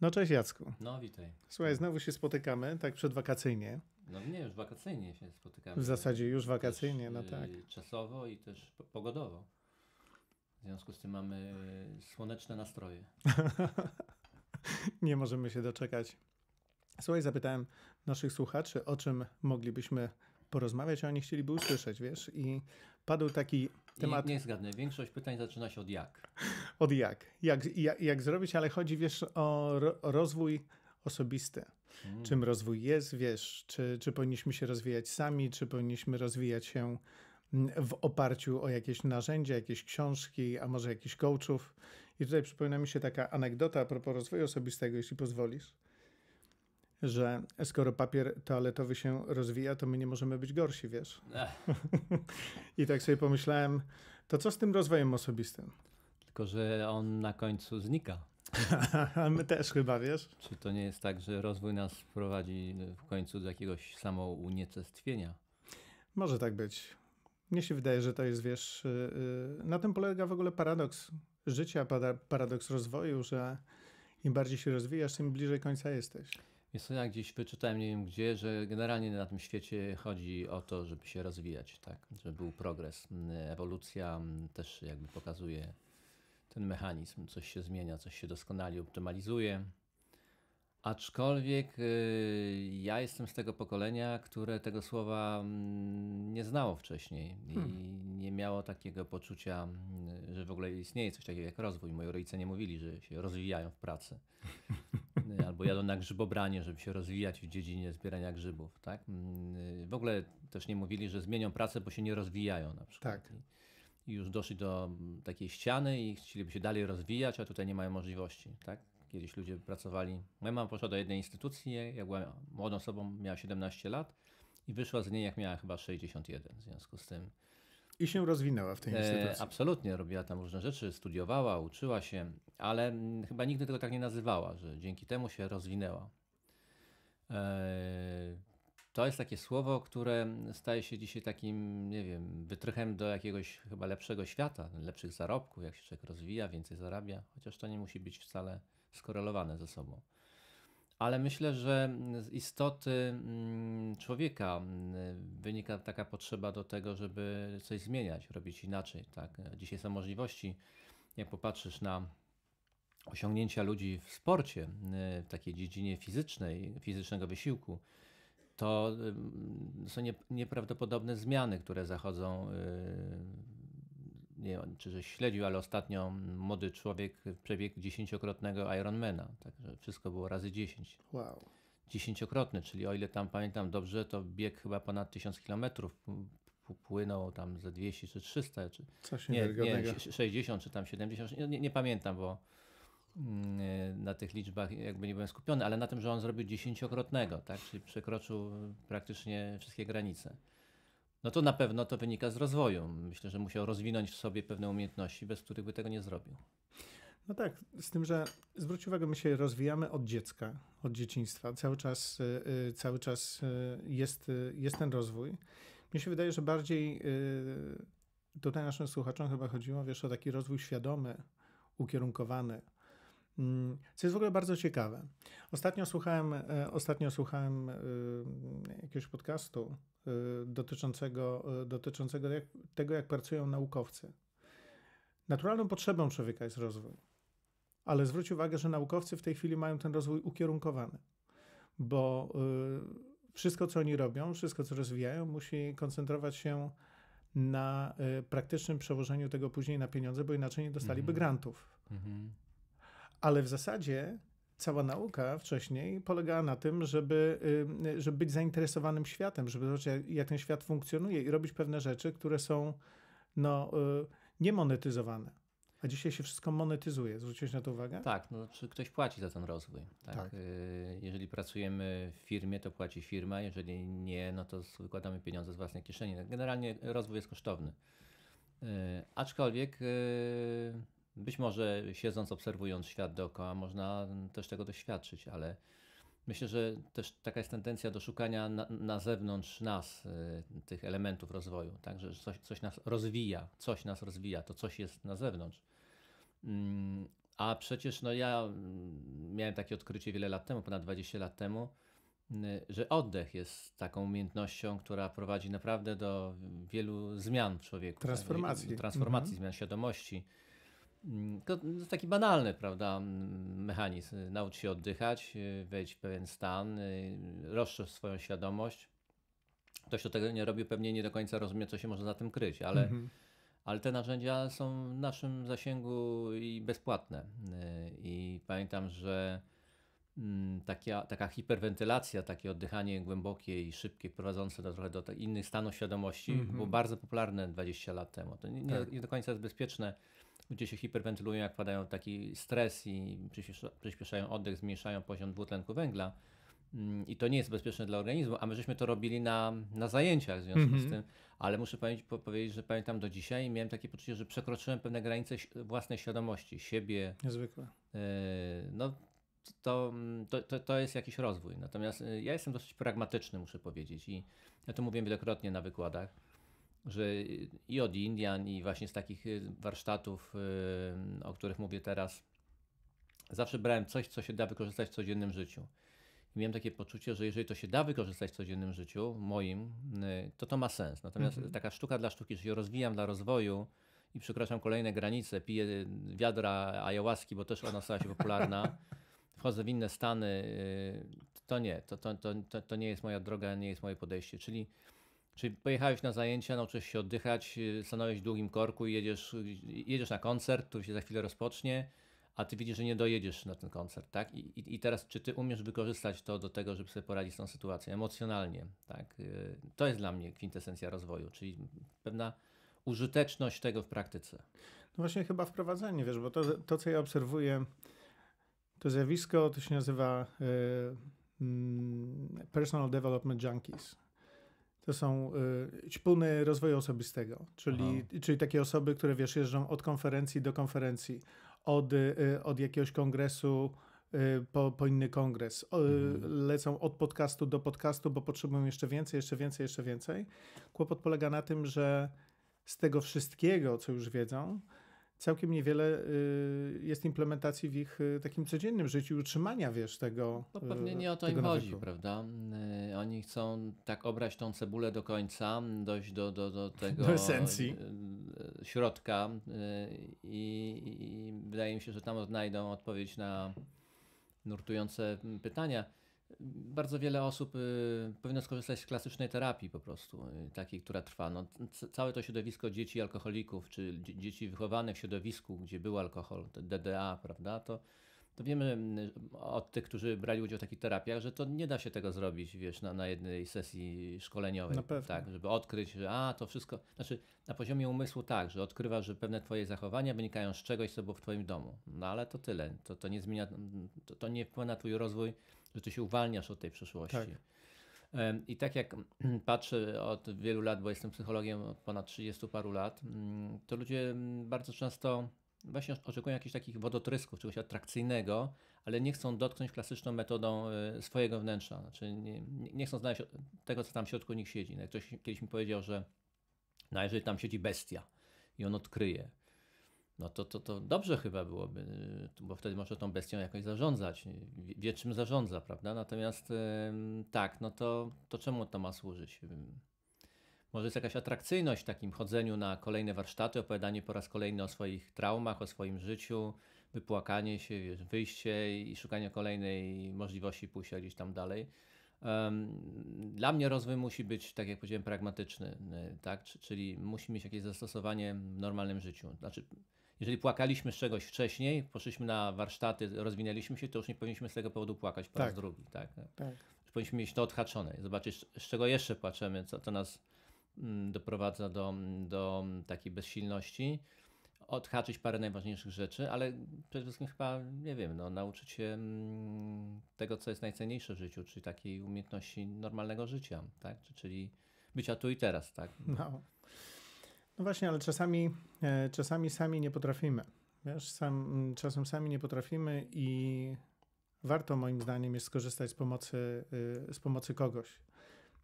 No cześć Jacku. No witaj. Słuchaj, znowu się spotykamy, tak przedwakacyjnie. No nie, już wakacyjnie się spotykamy. W zasadzie już wakacyjnie, no też, no tak. Y, czasowo i też pogodowo. W związku z tym mamy y, słoneczne nastroje. nie możemy się doczekać. Słuchaj, zapytałem naszych słuchaczy, o czym moglibyśmy porozmawiać, a oni chcieliby usłyszeć, wiesz? I padł taki temat... Nie, nie zgadnę. Większość pytań zaczyna się od jak. Od jak. Jak, jak, jak zrobić, ale chodzi, wiesz, o ro rozwój osobisty. Hmm. Czym rozwój jest, wiesz, czy, czy powinniśmy się rozwijać sami, czy powinniśmy rozwijać się mm, w oparciu o jakieś narzędzia, jakieś książki, a może jakichś coachów. I tutaj przypomina mi się taka anegdota a propos rozwoju osobistego, jeśli pozwolisz że skoro papier toaletowy się rozwija, to my nie możemy być gorsi, wiesz. I tak sobie pomyślałem, to co z tym rozwojem osobistym? Tylko, że on na końcu znika. A my też chyba, wiesz? Czy to nie jest tak, że rozwój nas prowadzi w końcu do jakiegoś samounicestwienia? Może tak być. Mnie się wydaje, że to jest, wiesz, y, y, na tym polega w ogóle paradoks życia, paradoks rozwoju, że im bardziej się rozwijasz, tym bliżej końca jesteś. Więc ja gdzieś wyczytałem, nie wiem gdzie, że generalnie na tym świecie chodzi o to, żeby się rozwijać, tak? Żeby był progres. Mm, ewolucja mm, też jakby pokazuje ten mechanizm. Coś się zmienia, coś się doskonali optymalizuje. Aczkolwiek y, ja jestem z tego pokolenia, które tego słowa mm, nie znało wcześniej i hmm. nie miało takiego poczucia, że w ogóle istnieje coś takiego jak rozwój. Moi rodzice nie mówili, że się rozwijają w pracy. albo jadą na grzybobranie, żeby się rozwijać w dziedzinie zbierania grzybów. Tak? Mm, y, w ogóle też nie mówili, że zmienią pracę, bo się nie rozwijają na przykład. Tak. I już doszli do mm, takiej ściany i chcieliby się dalej rozwijać, a tutaj nie mają możliwości. Tak? Kiedyś ludzie pracowali. Moja mama poszła do jednej instytucji, ja była młodą osobą, miała 17 lat i wyszła z niej, jak miała chyba 61. W związku z tym i się rozwinęła w tej e, instytucji. absolutnie, robiła tam różne rzeczy, studiowała, uczyła się, ale chyba nigdy tego tak nie nazywała, że dzięki temu się rozwinęła. E, to jest takie słowo, które staje się dzisiaj takim, nie wiem, wytrychem do jakiegoś chyba lepszego świata, lepszych zarobków, jak się człowiek rozwija, więcej zarabia, chociaż to nie musi być wcale skorelowane ze sobą ale myślę, że z istoty mm, człowieka mm, wynika taka potrzeba do tego, żeby coś zmieniać, robić inaczej. Tak? Dzisiaj są możliwości, jak popatrzysz na osiągnięcia ludzi w sporcie, y, w takiej dziedzinie fizycznej, fizycznego wysiłku, to y, są nieprawdopodobne zmiany, które zachodzą y, nie wiem, czy że śledził, ale ostatnio młody człowiek przebiegł dziesięciokrotnego Ironmana, także wszystko było razy dziesięć. Wow. Dziesięciokrotny, czyli o ile tam pamiętam dobrze, to bieg chyba ponad tysiąc kilometrów płynął tam ze 200 czy 300 czy Coś nie, nie 60 czy tam 70, nie, nie pamiętam, bo mm, e, na tych liczbach jakby nie byłem skupiony, ale na tym, że on zrobił dziesięciokrotnego, tak? czyli przekroczył praktycznie wszystkie granice no to na pewno to wynika z rozwoju. Myślę, że musiał rozwinąć w sobie pewne umiejętności, bez których by tego nie zrobił. No tak, z tym, że zwróć uwagę, my się rozwijamy od dziecka, od dzieciństwa. Cały czas, y, y, cały czas y, jest, jest ten rozwój. Mnie się wydaje, że bardziej tutaj naszym słuchaczom chyba chodziło, wiesz, o taki rozwój świadomy, ukierunkowany Mm, co jest w ogóle bardzo ciekawe. Ostatnio słuchałem, e, ostatnio słuchałem e, jakiegoś podcastu e, dotyczącego, dotyczącego tego, jak pracują naukowcy. Naturalną potrzebą człowieka jest rozwój. Ale zwróć uwagę, że naukowcy w tej chwili mają ten rozwój ukierunkowany, bo wszystko, co oni robią, wszystko, co rozwijają, musi koncentrować się na praktycznym przełożeniu tego później na pieniądze, bo inaczej nie dostaliby mm -hmm. grantów. Mm -hmm. Ale w zasadzie cała nauka wcześniej polegała na tym, żeby, y, żeby być zainteresowanym światem, żeby zobaczyć, jak ten świat funkcjonuje i robić pewne rzeczy, które są no, y, niemonetyzowane. A dzisiaj się wszystko monetyzuje. Zwróciłeś na to uwagę? Tak, no, czy ktoś płaci za ten rozwój. Tak? tak? Y, jeżeli pracujemy w firmie, to płaci firma, jeżeli nie, no to wykładamy pieniądze z własnej kieszeni. No, generalnie rozwój jest kosztowny. Aczkolwiek być może siedząc, obserwując świat dookoła, można też tego doświadczyć, ale myślę, że też taka jest tendencja do szukania na, na zewnątrz nas y, tych elementów rozwoju, także że coś, coś nas rozwija, coś nas rozwija, to coś jest na zewnątrz. Mm, a przecież no ja mm, miałem takie odkrycie wiele lat temu, ponad 20 lat temu, y, że oddech jest taką umiejętnością, która prowadzi naprawdę do wielu zmian w człowieku. Transformacji. Tak? Transformacji, mhm. zmian świadomości, Mm, to taki banalny, prawda, mechanizm. Naucz się oddychać, y, wejdź w pewien stan, y, rozszerz swoją świadomość. Ktoś, kto tego nie robił, pewnie nie do końca rozumie, co się może za tym kryć, ale, mhm. ale te narzędzia są w naszym zasięgu i bezpłatne. Y, I pamiętam, że Mm, taka, taka hiperwentylacja, takie oddychanie głębokie i szybkie, prowadzące do, trochę do innych stanów świadomości, mm -hmm. było bardzo popularne 20 lat temu. To nie, nie, tak. nie do końca jest bezpieczne. Ludzie się hiperwentylują, jak padają taki stres i przyspieszają oddech, zmniejszają poziom dwutlenku węgla. Mm, I to nie jest bezpieczne dla organizmu, a my żeśmy to robili na, na zajęciach w związku mm -hmm. z mhm. tym, ale muszę powiedzieć, po, powiedzieć, że pamiętam do dzisiaj i miałem takie poczucie, że przekroczyłem pewne granice własnej świadomości, siebie. Niezwykle. E, no, to, to, to jest jakiś rozwój. Natomiast y, ja jestem dosyć pragmatyczny, muszę powiedzieć, i ja to mówię wielokrotnie na wykładach, że i od Indian, i właśnie z takich y, warsztatów, y, o których mówię teraz, zawsze brałem coś, co się da wykorzystać w codziennym życiu. I miałem takie poczucie, że jeżeli to się da wykorzystać w codziennym życiu, moim, to to ma sens. Natomiast mhm. taka sztuka dla sztuki, że się rozwijam dla rozwoju, i przekraczam kolejne granice, piję wiadra ayahuaski, bo też ona stała się popularna. wchodzę w inne stany, y, to nie, to, to, to, to nie jest moja droga, nie jest moje podejście. Czyli, czyli pojechałeś na zajęcia, nauczyłeś się oddychać, y, stanąłeś w długim korku i jedziesz, jedziesz na koncert, który się za chwilę rozpocznie, a ty widzisz, że nie dojedziesz na ten koncert, tak? I, i, I, teraz, czy ty umiesz wykorzystać to do tego, żeby sobie poradzić z tą sytuacją emocjonalnie, tak? Y, to jest dla mnie kwintesencja rozwoju, czyli pewna użyteczność tego w praktyce. No właśnie chyba wprowadzenie, wiesz, bo to, to co ja obserwuję to zjawisko to się nazywa e, mm, Personal Development Junkies. To są e, ćpuny rozwoju osobistego, czyli, czyli takie osoby, które wiesz, jeżdżą od konferencji do konferencji, od, e, od jakiegoś kongresu po, po inny kongres. Mhm. Lecą od podcastu do podcastu, bo potrzebują jeszcze więcej, jeszcze więcej, jeszcze więcej. Kłopot polega na tym, że z tego wszystkiego, co już wiedzą, całkiem niewiele y, jest implementacji w ich y, takim codziennym życiu utrzymania, wiesz, tego. No y, pewnie nie o to im chodzi, prawda? Oni chcą tak obrać tą cebulę do końca, dojść do, do, do tego do esencji. środka i, i wydaje mi się, że tam odnajdą odpowiedź na nurtujące pytania bardzo wiele osób y, powinno skorzystać z klasycznej terapii po prostu, y, takiej, która trwa. No, całe to środowisko dzieci alkoholików, czy dzieci wychowanych w środowisku, gdzie był alkohol, DDA, prawda, to, to wiemy y, od tych, którzy brali udział w takich terapiach, że to nie da się tego zrobić, wiesz, na, na jednej sesji szkoleniowej. Na pewno. Tak, żeby odkryć, że a, to wszystko, znaczy na poziomie umysłu tak, że odkrywasz, że pewne twoje zachowania wynikają z czegoś, co było w twoim domu. No ale to tyle. To, to nie zmienia, to, to nie wpływa na twój rozwój że ty się uwalniasz od tej przeszłości. Tak. I tak jak patrzę od wielu lat, bo jestem psychologiem od ponad 30 paru lat, mm, to ludzie bardzo często właśnie oczekują jakichś takich wodotrysków, czegoś atrakcyjnego, ale nie chcą dotknąć klasyczną metodą y, swojego wnętrza. Znaczy nie, nie chcą znaleźć tego, co tam w środku nich siedzi. No ktoś kiedyś mi powiedział, że no, jeżeli tam siedzi bestia i on odkryje, no to, to, to dobrze chyba byłoby, y, bo wtedy może tą bestią jakoś zarządzać, y, wie czym zarządza, prawda? Natomiast tak, no to, to czemu to ma służyć? Może jest jakaś atrakcyjność w takim chodzeniu na kolejne warsztaty, opowiadanie po raz kolejny o swoich traumach, o swoim życiu, wypłakanie się, wiesz, wyjście i szukanie kolejnej możliwości pójścia gdzieś tam dalej. Dla mnie rozwój musi być, tak jak powiedziałem, pragmatyczny, y, tak? czyli musi mieć jakieś zastosowanie w normalnym życiu. Znaczy, jeżeli płakaliśmy z czegoś wcześniej, poszliśmy na warsztaty, rozwinęliśmy się, to już nie powinniśmy z tego powodu płakać po tak. raz drugi. Tak? tak. Powinniśmy mieć to odhaczone, zobaczyć z czego jeszcze płaczemy, co, to nas mm, doprowadza do, do takiej bezsilności odhaczyć parę najważniejszych rzeczy, ale przede wszystkim chyba, nie wiem, no, nauczyć się mm, tego, co jest najcenniejsze w życiu, czyli takiej umiejętności normalnego życia, tak? czyli bycia tu i teraz. Tak? No. No właśnie, ale czasami, e, czasami sami nie potrafimy. Wiesz, sam, mm, czasem sami nie potrafimy i warto moim zdaniem jest skorzystać z pomocy, y, z pomocy kogoś.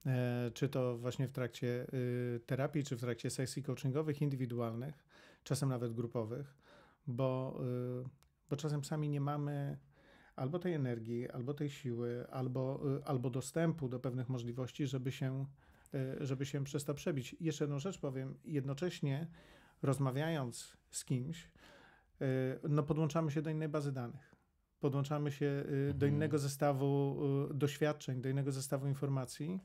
E, czy to właśnie w trakcie y, terapii, czy w trakcie sesji coachingowych, indywidualnych, czasem nawet grupowych, bo, y, bo czasem sami nie mamy albo tej energii, albo tej siły, albo, albo dostępu do pewnych możliwości, żeby się E, żeby się przez to przebić. Jeszcze jedną rzecz powiem, jednocześnie rozmawiając z kimś, e, no podłączamy się do innej bazy danych. Podłączamy się e, do mhm. innego zestawu doświadczeń, do innego zestawu informacji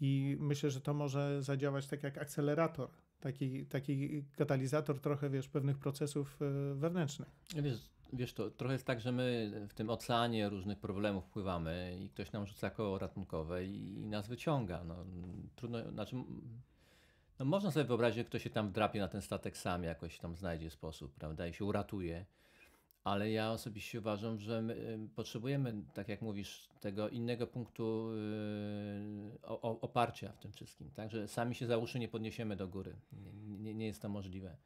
i myślę, że to może zadziałać tak jak akcelerator, taki, taki katalizator trochę, wiesz, pewnych procesów wewnętrznych. Wiesz, Wiesz, to trochę jest tak, że my w tym oceanie różnych problemów pływamy i ktoś nam rzuca koło ratunkowe i, nas wyciąga. No, trudno, znaczy, no można sobie wyobrazić, że ktoś się tam wdrapie na ten statek sam, jakoś tam znajdzie sposób, prawda, i się uratuje. Ale ja osobiście uważam, że potrzebujemy, tak jak mówisz, tego innego punktu yy, oparcia w tym wszystkim. Także sami się za uszy nie podniesiemy do góry. Nie, nie, nie jest to możliwe.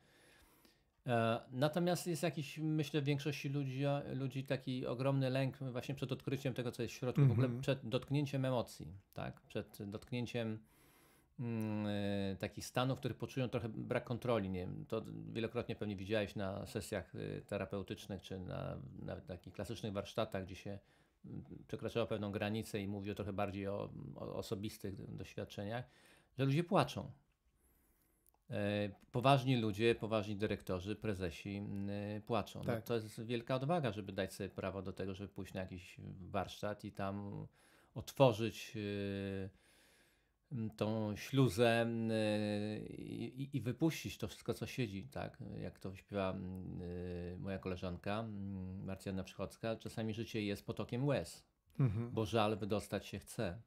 E, natomiast jest jakiś, myślę, w większości ludzi, ludzi taki ogromny lęk właśnie przed odkryciem tego, co jest w środku, mm -hmm. w ogóle mhm. przed dotknięciem emocji, tak? przed dotknięciem mm, e, takich stanów, w których poczują trochę brak kontroli. Nie wiem, to wielokrotnie pewnie widziałeś na sesjach y, terapeutycznych czy na, takich klasycznych warsztatach, gdzie się mm, przekraczała pewną granicę i mówi o trochę bardziej o, o osobistych doświadczeniach, że ludzie płaczą E, poważni ludzie, poważni dyrektorzy, prezesi płaczą. No tak. No to jest wielka odwaga, żeby dać sobie prawo do tego, żeby pójść na jakiś warsztat i tam otworzyć e, tą śluzę i, wypuścić to wszystko, co siedzi, tak? Jak to śpiewa e, moja koleżanka Marcjana Przychodzka, czasami życie jest potokiem łez, mhm. bo żal wydostać się chce.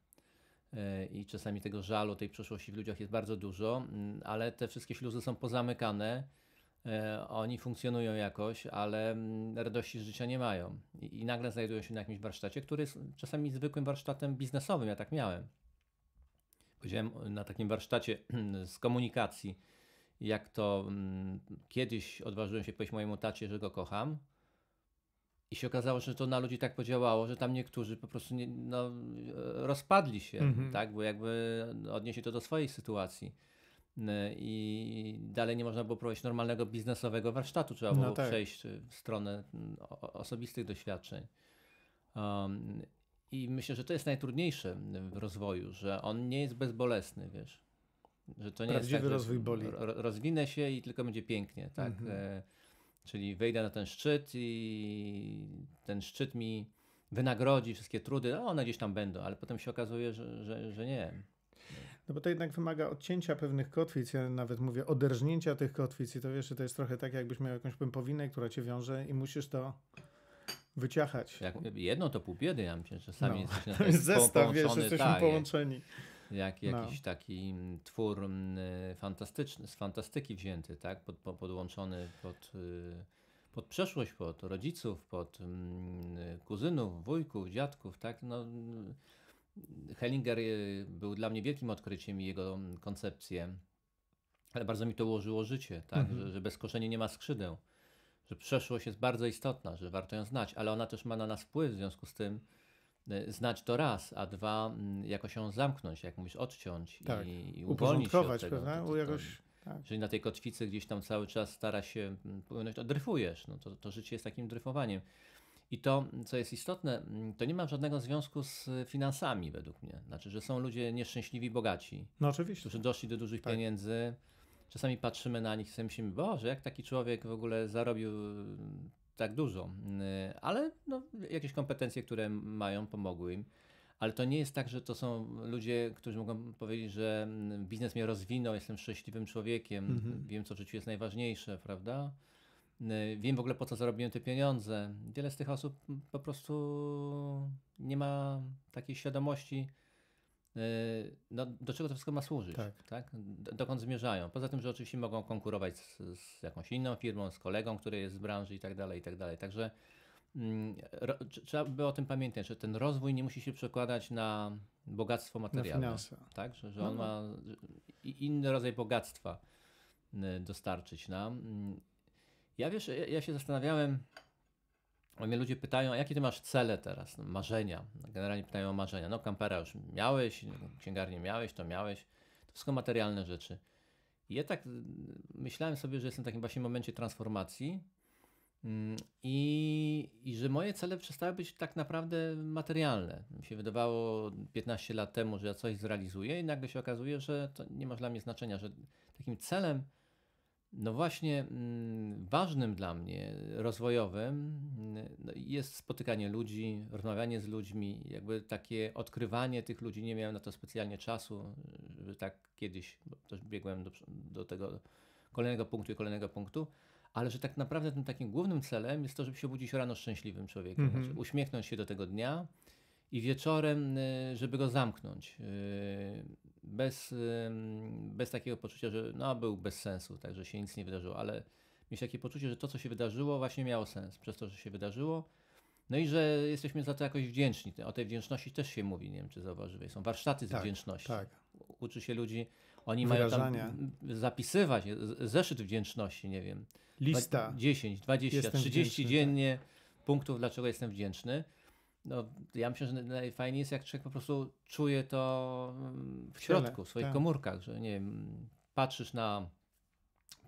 E, i czasami tego żalu, tej przeszłości w ludziach jest bardzo dużo, mm, ale te wszystkie śluzy są pozamykane. E, oni funkcjonują jakoś, ale mm, radości z życia nie mają. I, nagle znajdują się na jakimś warsztacie, który jest czasami zwykłym warsztatem biznesowym. Ja tak miałem. Powiedziałem na takim warsztacie z komunikacji, jak to mm, kiedyś odważyłem się powiedzieć mojemu tacie, że go kocham i się okazało, że to na ludzi tak podziałało, że tam niektórzy po prostu nie, no, e, rozpadli się, mhm. tak? bo jakby no, odniesie to do swojej sytuacji. I dalej nie można było prowadzić normalnego biznesowego warsztatu, trzeba no było no tak. przejść w stronę osobistych doświadczeń. Um, I myślę, że to jest najtrudniejsze w rozwoju, że on nie jest bezbolesny, wiesz. Że to nie Prawdziwy jest tak, rozwój boli. Rozwinę się i tylko będzie pięknie, tak. Mhm e, Czyli wejdę na ten szczyt i ten szczyt mi wynagrodzi wszystkie trudy, no one gdzieś tam będą, ale potem się okazuje, że, że, że nie. No bo to jednak wymaga odcięcia pewnych kotwic, ja nawet mówię oderżnięcia tych kotwic i to wiesz, to jest trochę tak jakbyś miał jakąś pępowinę, która cię wiąże i musisz to wyciachać. Jak jedno to pół biedy, ja myślę, czasami no. jesteś na to jest zestaw, wiesz, jesteśmy tak, połączeni. Jest. Jak no. jakiś no. taki mm, twór mm, y, fantastyczny, z fantastyki wzięty, tak? Pod, podłączony pod, y, pod przeszłość, pod rodziców, pod mm, kuzynów, wujków, dziadków, tak? No, Hellinger y, był dla mnie wielkim odkryciem i jego koncepcje, ale bardzo mi to ułożyło życie, tak? Mhm. Że, że bez koszenia nie ma skrzydeł że przeszłość jest bardzo istotna, że warto ją znać, ale ona też ma na nas wpływ, w związku z tym E, znać to raz, a dwa mm, jakoś ją zamknąć, jak mówisz, odciąć tak. i, i uwolnić się od tego. Prawda? To, to, tak. Jeżeli na tej kotwicy gdzieś tam cały czas stara się mm, płynąć, to dryfujesz. No to, to życie jest takim dryfowaniem. I to, co jest istotne, mm, to nie ma żadnego związku z finansami według mnie. Znaczy, że są ludzie nieszczęśliwi, bogaci. No oczywiście. Którzy doszli do dużych tak. pieniędzy. Czasami patrzymy na nich i sobie myślimy, boże, jak taki człowiek w ogóle zarobił tak dużo, y, ale no, jakieś kompetencje, które mają, pomogły im. Ale to nie jest tak, że to są ludzie, którzy mogą powiedzieć, że mm, biznes mnie rozwinął, jestem szczęśliwym człowiekiem, mhm. wiem, co w życiu jest najważniejsze, prawda? Y, wiem w ogóle, po co zarobiłem te pieniądze. Wiele z tych osób po prostu nie ma takiej świadomości, E, no, do czego to wszystko ma służyć, tak. tak? dokąd zmierzają. Poza tym, że oczywiście mogą konkurować z, z jakąś inną firmą, z kolegą, który jest z branży i tak dalej, i tak dalej. Także mm, ro, trzeba by o tym pamiętać, że ten rozwój nie musi się przekładać na bogactwo materialne. Na tak? Że, że on no, no. ma inny rodzaj bogactwa y, dostarczyć nam. Mm, ja wiesz, ja, ja się zastanawiałem, mnie ludzie pytają, jakie ty masz cele teraz, no, marzenia. Generalnie pytają o marzenia. No kampera już miałeś, księgarnię miałeś, to miałeś. To wszystko materialne rzeczy. I ja tak mm, myślałem sobie, że jestem w takim właśnie momencie transformacji mm, i, i że moje cele przestały być tak naprawdę materialne. Mi się wydawało 15 lat temu, że ja coś zrealizuję i nagle się okazuje, że to nie ma dla mnie znaczenia, że takim celem no właśnie, mm, ważnym dla mnie, rozwojowym mm, no, jest spotykanie ludzi, rozmawianie z ludźmi, jakby takie odkrywanie tych ludzi. Nie miałem na to specjalnie czasu, żeby tak kiedyś, bo też biegłem do, do tego kolejnego punktu i kolejnego punktu, ale że tak naprawdę tym takim głównym celem jest to, żeby się budzić rano szczęśliwym człowiekiem, mhm. znaczy uśmiechnąć się do tego dnia i wieczorem, y, żeby go zamknąć. Y, bez, bez takiego poczucia, że no, był bez sensu, także się nic nie wydarzyło, ale mieć takie poczucie, że to, co się wydarzyło, właśnie miało sens przez to, że się wydarzyło. No i że jesteśmy za to jakoś wdzięczni. O tej wdzięczności też się mówi, nie wiem czy zauważyłeś. Są warsztaty z tak, wdzięczności. Tak. Uczy się ludzi, oni mają tam zapisywać, zeszyt wdzięczności, nie wiem. Lista. 10, 20, jestem 30 dziennie tak. punktów, dlaczego jestem wdzięczny. No, ja myślę, że najfajniej jest, jak człowiek po prostu czuje to mm, w środku, w swoich tak. komórkach, że nie wiem, patrzysz na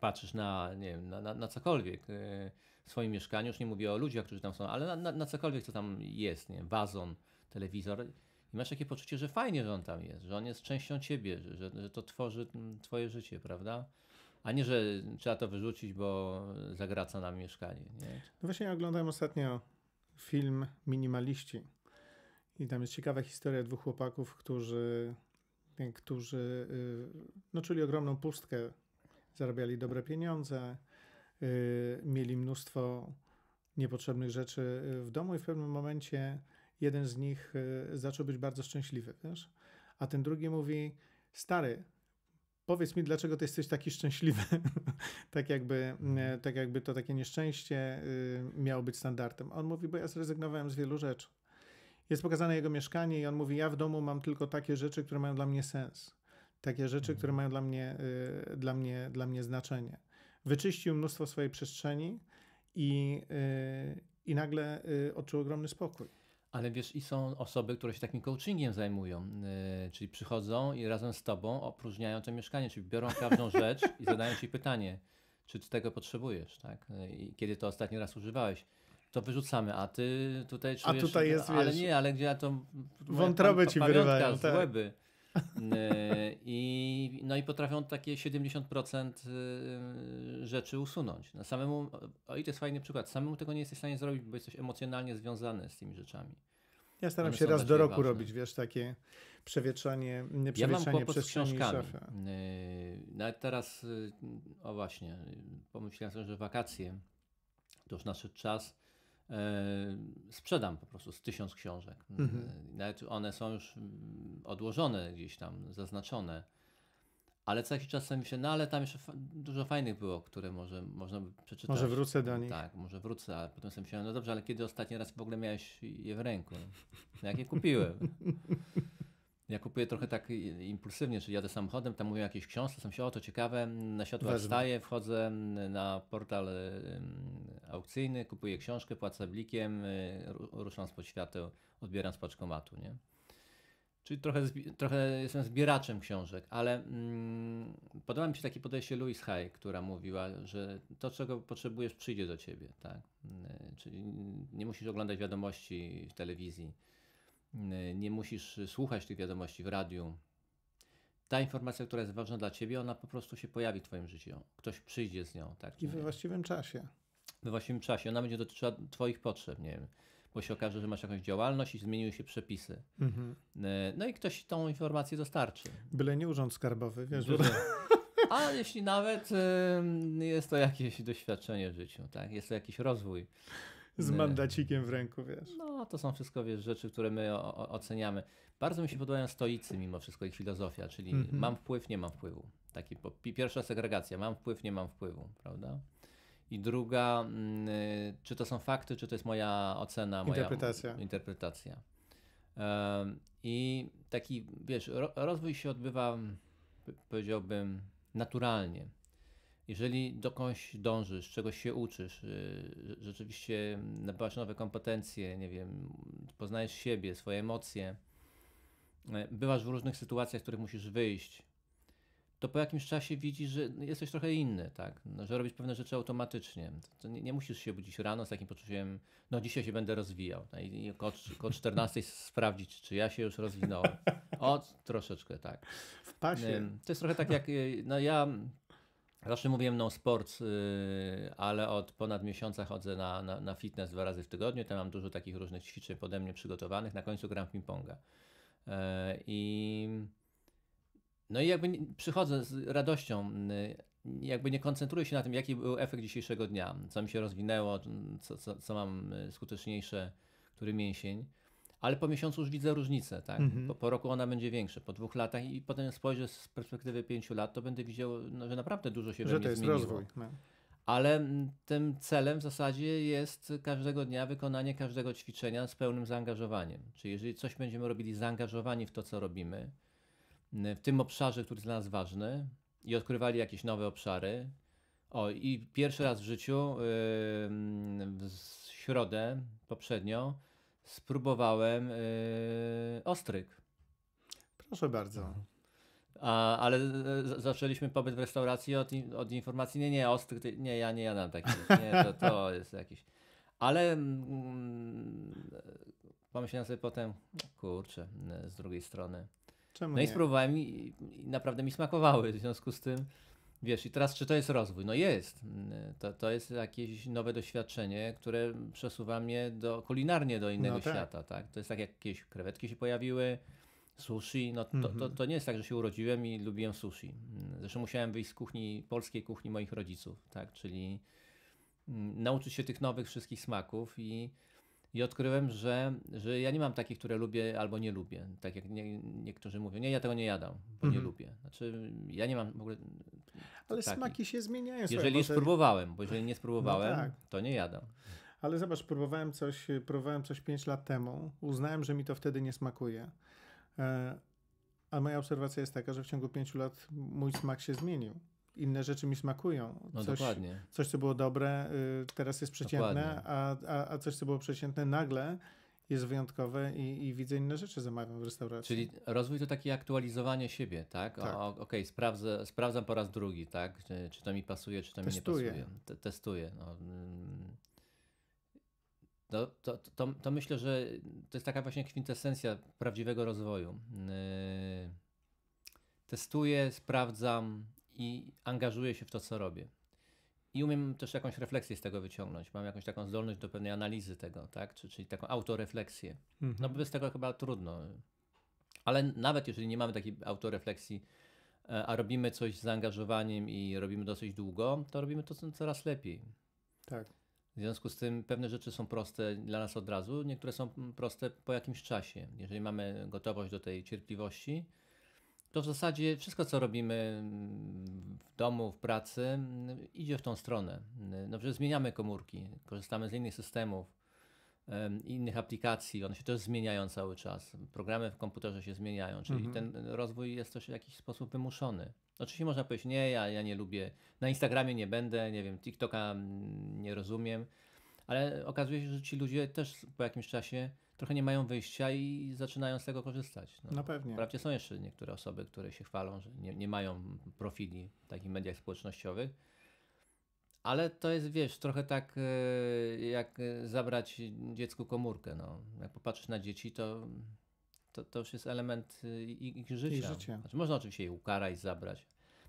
patrzysz na, nie wiem, na, na, na, cokolwiek y, w swoim mieszkaniu, już nie mówię o ludziach, którzy tam są, ale na, na, na cokolwiek, co tam jest, nie wiem, wazon, telewizor i masz takie poczucie, że fajnie, że on tam jest, że on jest częścią ciebie, że, że, że to tworzy mm, twoje życie, prawda? A nie, że trzeba to wyrzucić, bo zagraca nam mieszkanie. Nie? No właśnie ja oglądałem ostatnio film Minimaliści. I tam jest ciekawa historia dwóch chłopaków, którzy, którzy y, no, czuli ogromną pustkę, zarabiali dobre pieniądze, y, mieli mnóstwo niepotrzebnych rzeczy w domu i w pewnym momencie jeden z nich y, zaczął być bardzo szczęśliwy, wiesz? A ten drugi mówi, stary, Powiedz mi, dlaczego ty jesteś taki szczęśliwy? tak, jakby, mhm. e, tak jakby to takie nieszczęście y, miało być standardem. On mówi, bo ja zrezygnowałem z wielu rzeczy. Jest pokazane jego mieszkanie i on mówi, ja w domu mam tylko takie rzeczy, które mają dla mnie sens. Takie rzeczy, mhm. które mają dla mnie, y, dla, mnie, dla mnie znaczenie. Wyczyścił mnóstwo swojej przestrzeni i, y, i nagle odczuł ogromny spokój. Ale wiesz, i są osoby, które się takim coachingiem zajmują, yy, czyli przychodzą i razem z tobą opróżniają to mieszkanie, czyli biorą każdą rzecz i zadają ci pytanie, czy tego potrzebujesz, tak? I kiedy to ostatni raz używałeś to wyrzucamy, a ty tutaj czujesz... A tutaj jest, Ale wiesz, nie, ale gdzie ja to... Wątroby ci wyrywają. Tak. łeby. E, I, no i potrafią takie 70% e, rzeczy usunąć. No samemu, o i to jest fajny przykład, samemu tego nie jesteś w stanie zrobić, bo jesteś emocjonalnie związany z tymi rzeczami. Ja staram One się raz do roku ważne. robić, wiesz, takie przewietrzanie, nie przewietrzanie ja przez książkami. Szafa. E, nawet teraz, o właśnie, pomyślałem sobie, że wakacje to już nasz czas E, sprzedam po prostu z tysiąc książek. E, mhm. Nawet one są już mm, odłożone gdzieś tam, zaznaczone. Ale co jakiś czas sobie myślę, no ale tam jeszcze dużo fajnych było, które może można by przeczytać. Może wrócę do nich. Tak, może wrócę, a potem sobie myślałem, no dobrze, ale kiedy ostatni raz w ogóle miałeś je w ręku? No, no jakie kupiłem? Ja kupuję trochę tak impulsywnie, czyli jadę samochodem, tam mówię jakieś książki, są się o to ciekawe, na światła wstaję, wchodzę na portal aukcyjny, kupuję książkę, płacę blikiem, y, ruszam spod świateł, odbieram z paczkomatu, nie? Czyli trochę, trochę jestem zbieraczem książek, ale mm, podoba mi się takie podejście Louise Hay, która mówiła, że to, czego potrzebujesz, przyjdzie do ciebie. Tak? Y, czyli nie musisz oglądać wiadomości w telewizji Y, nie musisz słuchać tych wiadomości w radiu. Ta informacja, która jest ważna dla ciebie, ona po prostu się pojawi w twoim życiu. Ktoś przyjdzie z nią. Tak, I we właściwym czasie. We właściwym czasie. Ona będzie dotyczyła twoich potrzeb, nie wiem. Bo się okaże, że masz jakąś działalność i zmieniły się przepisy. Mhm. Y, no i ktoś tą informację dostarczy. Byle nie urząd skarbowy, wiesz. Byle... A jeśli nawet jest to jakieś doświadczenie w życiu, tak? jest to jakiś rozwój z mandacikiem w ręku, wiesz. No, to są wszystko wiesz, rzeczy, które my o, oceniamy. Bardzo mi się podobają stoicy mimo wszystko, ich filozofia, czyli mm -hmm. mam wpływ, nie mam wpływu. Taki, po, pierwsza segregacja, mam wpływ, nie mam wpływu, prawda? I druga, mm, y, czy to są fakty, czy to jest moja ocena, moja interpretacja. interpretacja. I y, taki, wiesz, ro, rozwój się odbywa, powiedziałbym, naturalnie jeżeli dokądś dążysz, czegoś się uczysz, y, rzeczywiście mm, nabywasz nowe kompetencje, nie wiem, poznajesz siebie, swoje emocje, e, bywasz w różnych sytuacjach, z których musisz wyjść, to po jakimś czasie widzisz, że no, jesteś trochę inny, tak? No, że robisz pewne rzeczy automatycznie. To nie, nie, musisz się budzić rano z takim poczuciem, no dzisiaj się będę rozwijał. No, I, i około, 14 sprawdzić, czy ja się już rozwinąłem. O, troszeczkę, tak. W pasie. To jest trochę tak jak, y, no ja Zawsze mówiłem no sports, yy, ale od ponad miesiąca chodzę na, na, na, fitness dwa razy w tygodniu. Tam mam dużo takich różnych ćwiczeń pode mnie przygotowanych. Na końcu gram ping-ponga. Yy, I no i jakby przychodzę z radością, y, jakby nie koncentruję się na tym, jaki był efekt dzisiejszego dnia, co mi się rozwinęło, co, co, co mam y, skuteczniejsze, który mięsień ale po miesiącu już widzę różnicę, tak? Mhm. Po, po, roku ona będzie większa, po dwóch latach i potem spojrzę z perspektywy pięciu lat, to będę widział, no, że naprawdę dużo się że we mnie to jest zmieniło. rozwój. No. Ale tym celem w zasadzie jest każdego dnia wykonanie każdego ćwiczenia z pełnym zaangażowaniem. Czyli jeżeli coś będziemy robili zaangażowani w to, co robimy, w tym obszarze, który jest dla nas ważny i odkrywali jakieś nowe obszary, o, i pierwszy raz w życiu, yy, w środę poprzednio, spróbowałem yy, ostryk. Proszę bardzo. Mhm. A, ale e, z, zaczęliśmy pobyt w restauracji od, od informacji, nie, nie, ostryk, nie, ja nie jadam takich, nie, to, to jest jakiś... Ale mm, e, pomyślałem sobie potem, kurczę, z drugiej strony. Czemu no nie? i spróbowałem i, i, naprawdę mi smakowały, w związku z tym... Wiesz, i teraz czy to jest rozwój? No jest. Mm, to, to jest jakieś nowe doświadczenie, które przesuwa mnie do, kulinarnie do innego no tak. świata. Tak? To jest tak, jak jakieś krewetki się pojawiły, sushi. No to, to, mhm. to, nie jest tak, że się urodziłem i lubiłem sushi. Mm, zresztą musiałem wyjść z kuchni, polskiej kuchni moich rodziców, tak? czyli mm, nauczyć się tych nowych wszystkich smaków i i odkryłem, że, że ja nie mam takich, które lubię albo nie lubię. Tak jak nie, niektórzy mówią, nie, ja tego nie jadam, bo nie mhm. lubię. Znaczy, ja nie mam w ogóle. Ale smaki się zmieniają. Jeżeli bo spróbowałem, bo jeżeli nie spróbowałem, no tak. to nie jadam. Ale zobacz, próbowałem coś, próbowałem coś 5 lat temu, uznałem, że mi to wtedy nie smakuje. E, a moja obserwacja jest taka, że w ciągu 5 lat mój smak się zmienił inne rzeczy mi smakują. No coś, dokładnie. Coś, co było dobre, y, teraz jest przeciętne, a, a, a coś, co było przeciętne nagle jest wyjątkowe i, i, widzę inne rzeczy zamawiam w restauracji. Czyli rozwój to takie aktualizowanie siebie, tak? tak. Okej, okay, sprawdzę, sprawdzam po raz drugi, tak? Czy, czy to mi pasuje, czy to testuję. mi nie pasuje. T testuję. No. Mm. no to, to, to, myślę, że to jest taka właśnie kwintesencja prawdziwego rozwoju. Yy, testuję, sprawdzam, i angażuję się w to, co robię. I umiem też jakąś refleksję z tego wyciągnąć. Mam jakąś taką zdolność do pewnej analizy tego, tak? czyli taką autorefleksję. Mhm. No bez tego chyba trudno. Ale nawet jeżeli nie mamy takiej autorefleksji, e, a robimy coś z zaangażowaniem i robimy dosyć długo, to robimy to coraz lepiej. Tak. W związku z tym pewne rzeczy są proste dla nas od razu, niektóre są proste po jakimś czasie. Jeżeli mamy gotowość do tej cierpliwości, to w zasadzie wszystko, co robimy w domu, w pracy, idzie w tą stronę. No, że zmieniamy komórki, korzystamy z innych systemów, innych aplikacji, one się też zmieniają cały czas. Programy w komputerze się zmieniają, czyli mhm. ten rozwój jest też w jakiś sposób wymuszony. Oczywiście można powiedzieć, nie, ja, ja nie lubię, na Instagramie nie będę, nie wiem, TikToka mm, nie rozumiem, ale okazuje się, że ci ludzie też po jakimś czasie trochę nie mają wyjścia i zaczynają z tego korzystać. No, no pewnie. Wprawdzie są jeszcze niektóre osoby, które się chwalą, że nie, nie mają profili w takich mediach społecznościowych, ale to jest, wiesz, trochę tak e, jak e, zabrać dziecku komórkę. No. Jak popatrzysz na dzieci, to, to, to już jest element e, ich, ich życia. Ich życia. Znaczy, można oczywiście je ukarać, zabrać,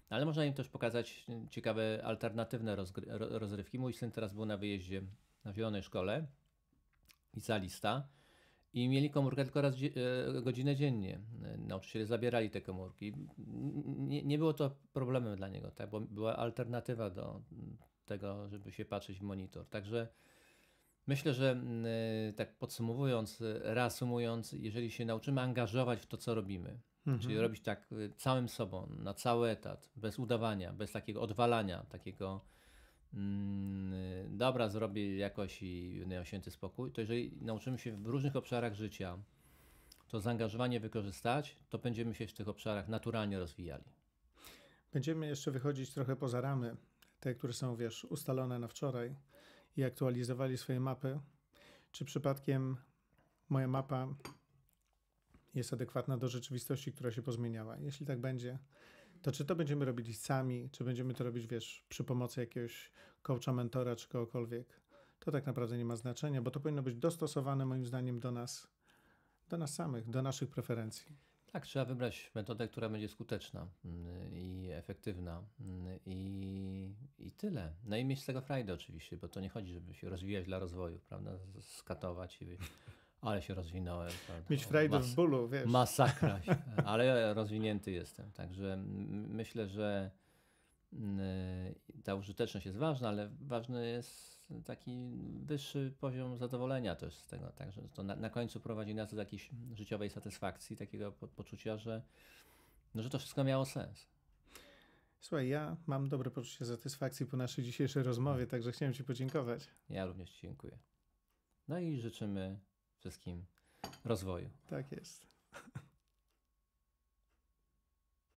ale można im też pokazać ciekawe, alternatywne rozrywki. Mój syn teraz był na wyjeździe na zielonej szkole, i lista i mieli komórkę tylko raz e, godzinę dziennie. E, nauczyciele zabierali te komórki. Nie, nie było to problemem dla niego, tak? bo była alternatywa do tego, żeby się patrzeć w monitor. Także myślę, że e, tak podsumowując, reasumując, jeżeli się nauczymy angażować w to, co robimy, mhm. czyli robić tak całym sobą, na cały etat, bez udawania, bez takiego odwalania, takiego Mm, dobra, zrobię jakoś i miał święty spokój, to jeżeli nauczymy się w różnych obszarach życia to zaangażowanie wykorzystać, to będziemy się w tych obszarach naturalnie rozwijali. Będziemy jeszcze wychodzić trochę poza ramy, te, które są, wiesz, ustalone na wczoraj i aktualizowali swoje mapy. Czy przypadkiem moja mapa jest adekwatna do rzeczywistości, która się pozmieniała? Jeśli tak będzie, to czy to będziemy robili sami, czy będziemy to robić, wiesz, przy pomocy jakiegoś coacha, mentora, czy kogokolwiek, to tak naprawdę nie ma znaczenia, bo to powinno być dostosowane moim zdaniem do nas, do nas samych, do naszych preferencji. Tak, trzeba wybrać metodę, która będzie skuteczna mm, i efektywna mm, i, i tyle. No i mieć z tego frajdę oczywiście, bo to nie chodzi, żeby się rozwijać dla rozwoju, prawda? Skatować i ale się rozwinąłem. Mieć frajdę mas- w bólu, wiesz. Masakra się, ale rozwinięty jestem. Także myślę, że ta użyteczność jest ważna, ale ważny jest taki wyższy poziom zadowolenia też z tego. Także to na, na końcu prowadzi nas do jakiejś życiowej satysfakcji, takiego po, poczucia, że, no, że to wszystko miało sens. Słuchaj, ja mam dobre poczucie satysfakcji po naszej dzisiejszej rozmowie, także chciałem Ci podziękować. Ja również Ci dziękuję. No i życzymy wszystkim rozwoju. Tak jest.